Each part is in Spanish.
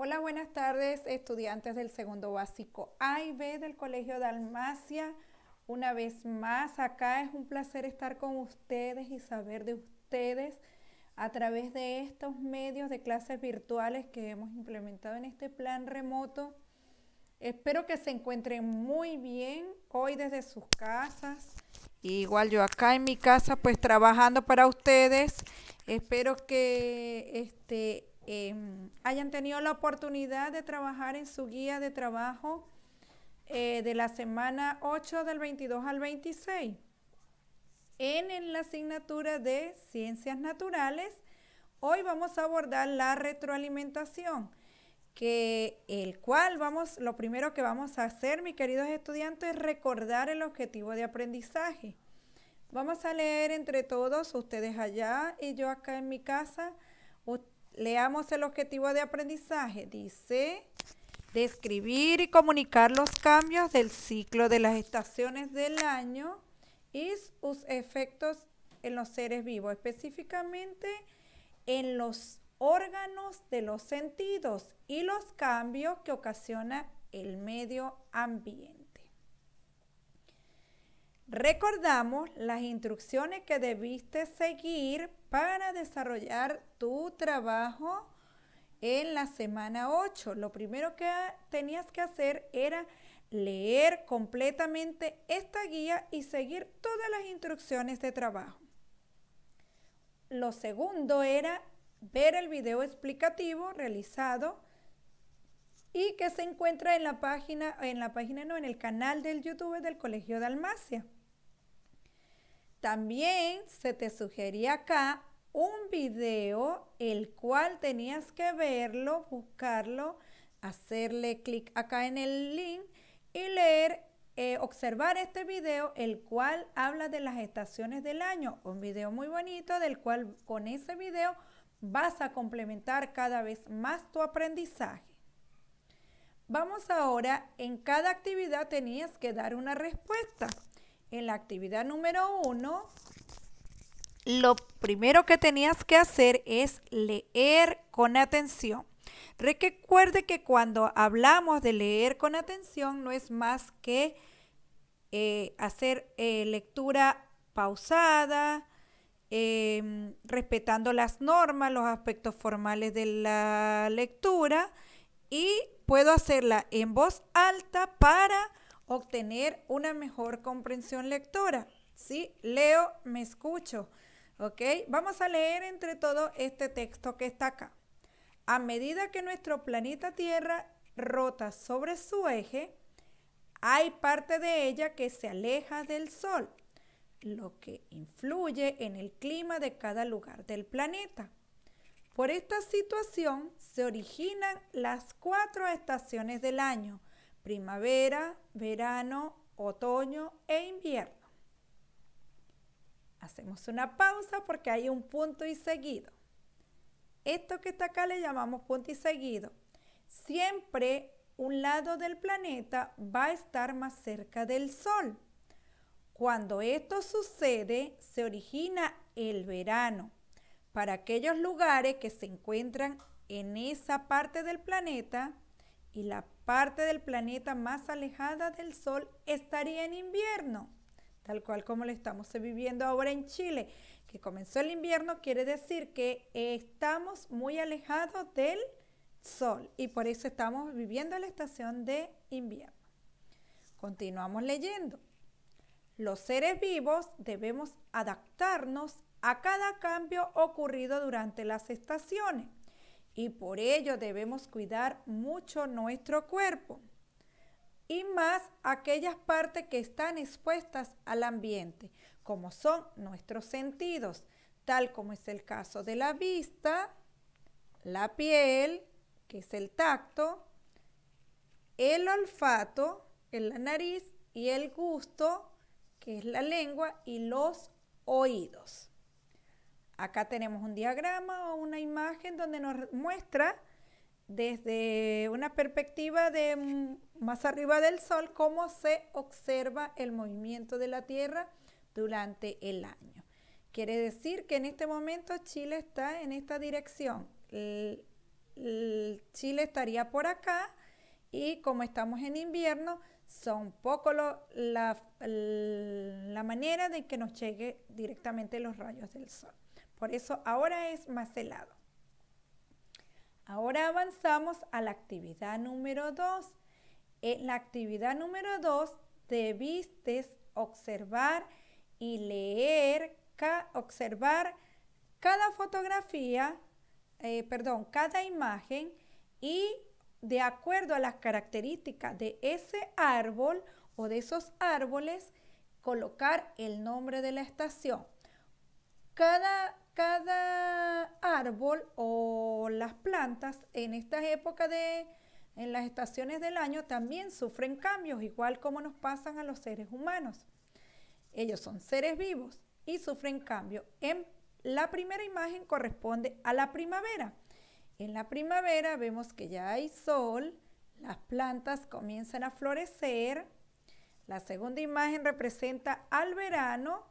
Hola, buenas tardes, estudiantes del segundo básico A y B del Colegio Dalmacia. Una vez más, acá es un placer estar con ustedes y saber de ustedes a través de estos medios de clases virtuales que hemos implementado en este plan remoto. Espero que se encuentren muy bien hoy desde sus casas. Igual yo acá en mi casa, pues trabajando para ustedes. Espero que este, Em, hayan tenido la oportunidad de trabajar en su guía de trabajo eh, de la semana 8 del 22 al 26 en, la asignatura de ciencias naturales. Hoy vamos a abordar la retroalimentación que el cual vamos, lo primero que vamos a hacer, mis queridos estudiantes, es recordar el objetivo de aprendizaje. Vamos a leer entre todos, ustedes allá y yo acá en mi casa, leamos el objetivo de aprendizaje. Dice, describir y comunicar los cambios del ciclo de las estaciones del año y sus efectos en los seres vivos, específicamente en los órganos de los sentidos y los cambios que ocasiona el medio ambiente. Recordamos las instrucciones que debiste seguir para desarrollar tu trabajo en la semana 8. Lo primero que tenías que hacer era leer completamente esta guía y seguir todas las instrucciones de trabajo. Lo segundo era ver el video explicativo realizado y que se encuentra en la página, en la página no, en el canal del YouTube del Colegio de Almacia. También se te sugería acá un video el cual tenías que verlo, buscarlo, hacerle clic acá en el link y leer, eh, observar este video el cual habla de las estaciones del año. Un video muy bonito del cual con ese video vas a complementar cada vez más tu aprendizaje. Vamos ahora, en cada actividad tenías que dar una respuesta. En la actividad número uno, lo primero que tenías que hacer es leer con atención. Recuerde que cuando hablamos de leer con atención no es más que eh, hacer eh, lectura pausada, em, respetando las normas, los aspectos formales de la lectura y puedo hacerla en voz alta para obtener una mejor comprensión lectora. ¿Sí? Leo, me escucho. ¿Ok? Vamos a leer entre todo este texto que está acá. A medida que nuestro planeta Tierra rota sobre su eje, hay parte de ella que se aleja del Sol, lo que influye en el clima de cada lugar del planeta. Por esta situación se originan las cuatro estaciones del año, primavera, verano, otoño e invierno. Hacemos una pausa porque hay un punto y seguido. Esto que está acá le llamamos punto y seguido. Siempre un lado del planeta va a estar más cerca del Sol. Cuando esto sucede, se origina el verano para aquellos lugares que se encuentran en esa parte del planeta y la parte del planeta más alejada del Sol estaría en invierno, tal cual como lo estamos viviendo ahora en Chile, que comenzó el invierno, quiere decir que estamos muy alejados del Sol y por eso estamos viviendo la estación de invierno. Continuamos leyendo. Los seres vivos debemos adaptarnos a cada cambio ocurrido durante las estaciones y por ello debemos cuidar mucho nuestro cuerpo y más aquellas partes que están expuestas al ambiente, como son nuestros sentidos, tal como es el caso de la vista, la piel, que es el tacto, el olfato, en la nariz, y el gusto, que es la lengua, y los oídos. Acá tenemos un diagrama o una imagen donde nos muestra desde una perspectiva de más arriba del Sol cómo se observa el movimiento de la Tierra durante el año. Quiere decir que en este momento Chile está en esta dirección. Chile estaría por acá y como estamos en invierno, son poco la, la manera de que nos llegue directamente los rayos del sol. Por eso ahora es más helado. Ahora avanzamos a la actividad número 2. En la actividad número 2 debiste observar y leer, observar cada fotografía, eh, perdón, cada imagen y de acuerdo a las características de ese árbol o de esos árboles, colocar el nombre de la estación. Cada cada árbol o las plantas en estas épocas de, en las estaciones del año también sufren cambios, igual como nos pasan a los seres humanos. Ellos son seres vivos y sufren cambios. En la primera imagen corresponde a la primavera. En la primavera vemos que ya hay sol, las plantas comienzan a florecer. La segunda imagen representa al verano,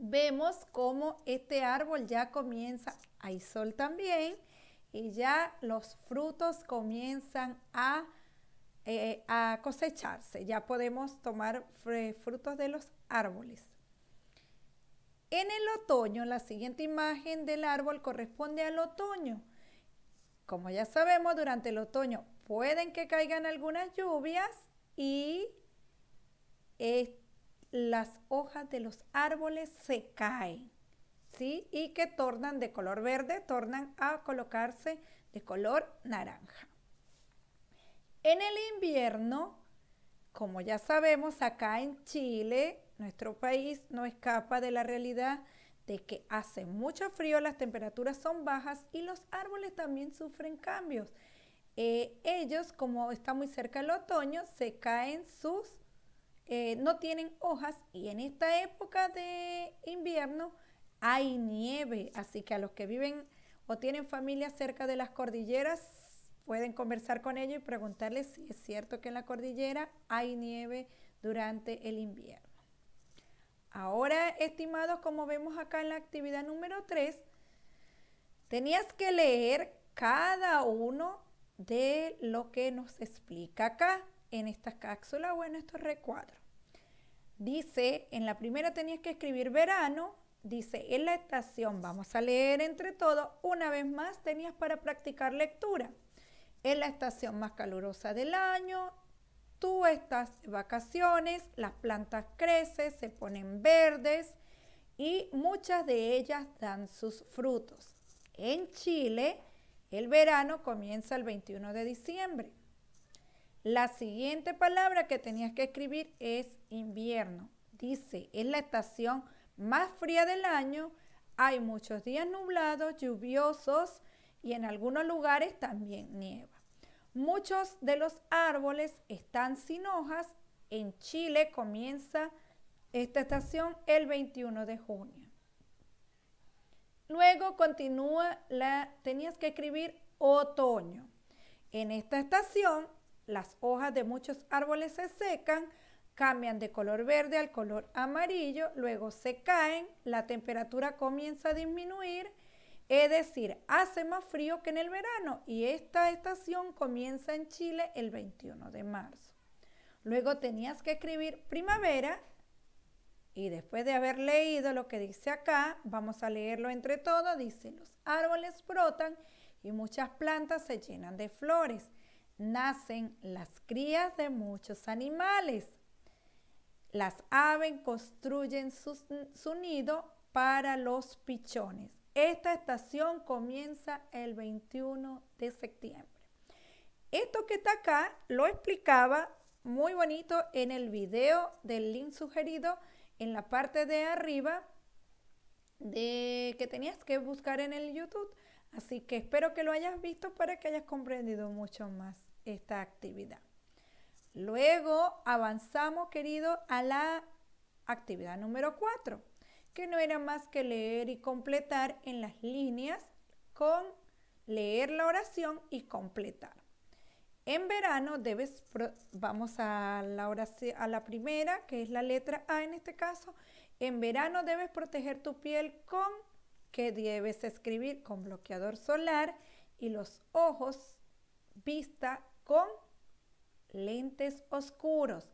vemos cómo este árbol ya comienza, hay sol también, y ya los frutos comienzan a, eh, cosecharse. Ya podemos tomar frutos de los árboles. En el otoño, la siguiente imagen del árbol corresponde al otoño. Como ya sabemos, durante el otoño pueden que caigan algunas lluvias y este las hojas de los árboles se caen, ¿sí? Y que tornan de color verde, tornan a colocarse de color naranja. En el invierno, como ya sabemos, acá en Chile, nuestro país no escapa de la realidad de que hace mucho frío, las temperaturas son bajas y los árboles también sufren cambios. Eh, ellos, como está muy cerca el otoño, se caen sus eh, no tienen hojas y en esta época de invierno hay nieve, así que a los que viven o tienen familia cerca de las cordilleras pueden conversar con ellos y preguntarles si es cierto que en la cordillera hay nieve durante el invierno. Ahora, estimados, como vemos acá en la actividad número 3, tenías que leer cada uno de lo que nos explica acá en estas cápsulas o en estos recuadros. Dice, en la primera tenías que escribir verano, dice, en la estación vamos a leer entre todos, una vez más tenías para practicar lectura. En la estación más calurosa del año, tú estás vacaciones, las plantas crecen, se ponen verdes y muchas de ellas dan sus frutos. En Chile, el verano comienza el 21 de diciembre. La siguiente palabra que tenías que escribir es invierno. Dice, es la estación más fría del año. Hay muchos días nublados, lluviosos y en algunos lugares también nieva. Muchos de los árboles están sin hojas. En Chile comienza esta estación el 21 de junio. Luego continúa la tenías que escribir otoño. En esta estación las hojas de muchos árboles se secan, cambian de color verde al color amarillo, luego se caen, la temperatura comienza a disminuir, es decir, hace más frío que en el verano y esta estación comienza en Chile el 21 de marzo. Luego tenías que escribir primavera y después de haber leído lo que dice acá, vamos a leerlo entre todos, dice, los árboles brotan y muchas plantas se llenan de flores nacen las crías de muchos animales. Las aves construyen su, nido para los pichones. Esta estación comienza el 21 de septiembre. Esto que está acá lo explicaba muy bonito en el video del link sugerido en la parte de arriba de que tenías que buscar en el YouTube. Así que espero que lo hayas visto para que hayas comprendido mucho más esta actividad. Luego avanzamos, querido, a la actividad número 4, que no era más que leer y completar en las líneas con leer la oración y completar. En verano debes, vamos a la, oración, a la primera, que es la letra A en este caso, en verano debes proteger tu piel con, que debes escribir con bloqueador solar y los ojos, vista con lentes oscuros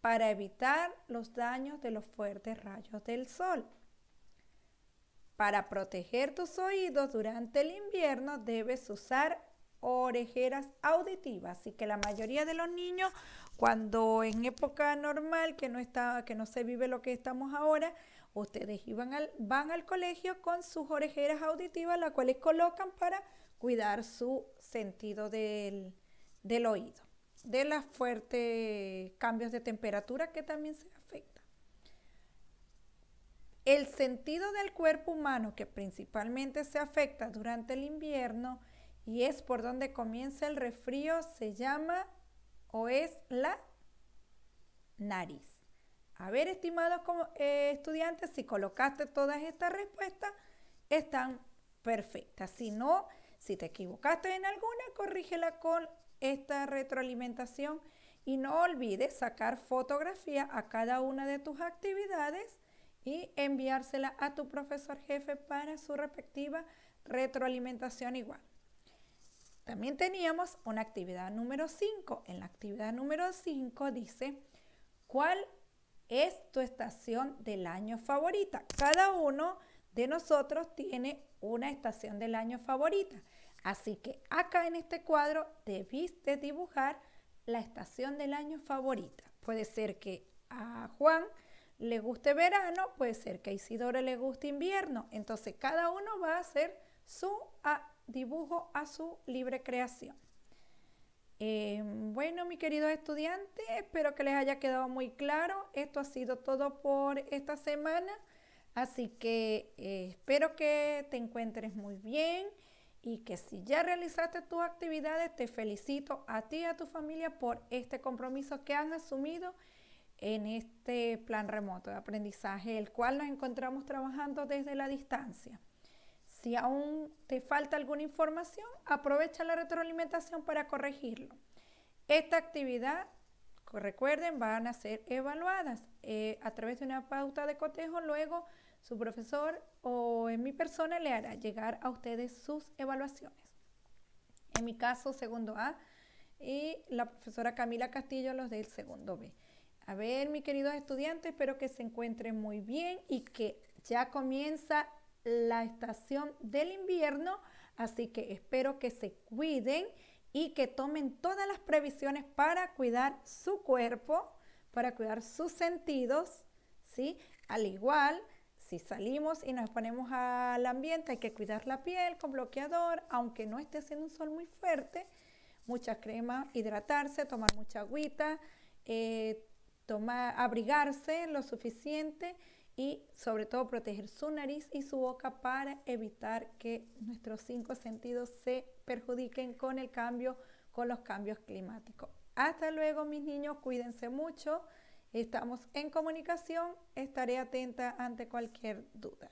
para evitar los daños de los fuertes rayos del sol. Para proteger tus oídos durante el invierno debes usar orejeras auditivas. Así que la mayoría de los niños, cuando en época normal, que no, que no se vive lo que estamos ahora, ustedes iban al, van al colegio con sus orejeras auditivas, las cuales colocan para cuidar su sentido del, del oído, de los fuertes cambios de temperatura que también se afectan. El sentido del cuerpo humano que principalmente se afecta durante el invierno y es por donde comienza el refrío se llama o es la nariz. A ver, estimados eh, estudiantes, si colocaste todas estas respuestas, están perfectas. Si no, si te equivocaste en alguna, corrígela con esta retroalimentación y no olvides sacar fotografía a cada una de tus actividades y enviársela a tu profesor jefe para su respectiva retroalimentación igual. También teníamos una actividad número 5. En la actividad número 5 dice, ¿cuál es tu estación del año favorita? Cada uno de nosotros tiene una estación del año favorita. Así que acá en este cuadro debiste dibujar la estación del año favorita. Puede ser que a Juan le guste verano, puede ser que a Isidora le guste invierno. Entonces cada uno va a hacer su dibujo a su libre creación. Eh, bueno, mi querido estudiante, espero que les haya quedado muy claro. Esto ha sido todo por esta semana. Así que eh, espero que te encuentres muy bien y que si ya realizaste tus actividades, te felicito a ti y a tu familia por este compromiso que han asumido en este plan remoto de aprendizaje, el cual nos encontramos trabajando desde la distancia. Si aún te falta alguna información, aprovecha la retroalimentación para corregirlo. Esta actividad, recuerden, van a ser evaluadas eh, a través de una pauta de cotejo luego su profesor o en mi persona le hará llegar a ustedes sus evaluaciones. En mi caso, segundo A, y la profesora Camila Castillo, los del segundo B. A ver, mis queridos estudiantes, espero que se encuentren muy bien y que ya comienza la estación del invierno, así que espero que se cuiden y que tomen todas las previsiones para cuidar su cuerpo, para cuidar sus sentidos, ¿sí? Al igual si salimos y nos ponemos al ambiente, hay que cuidar la piel con bloqueador, aunque no esté haciendo un sol muy fuerte, mucha crema, hidratarse, tomar mucha agüita, eh, tomar, abrigarse lo suficiente y sobre todo proteger su nariz y su boca para evitar que nuestros cinco sentidos se perjudiquen con el cambio, con los cambios climáticos. Hasta luego mis niños, cuídense mucho. Estamos en comunicación, estaré atenta ante cualquier duda.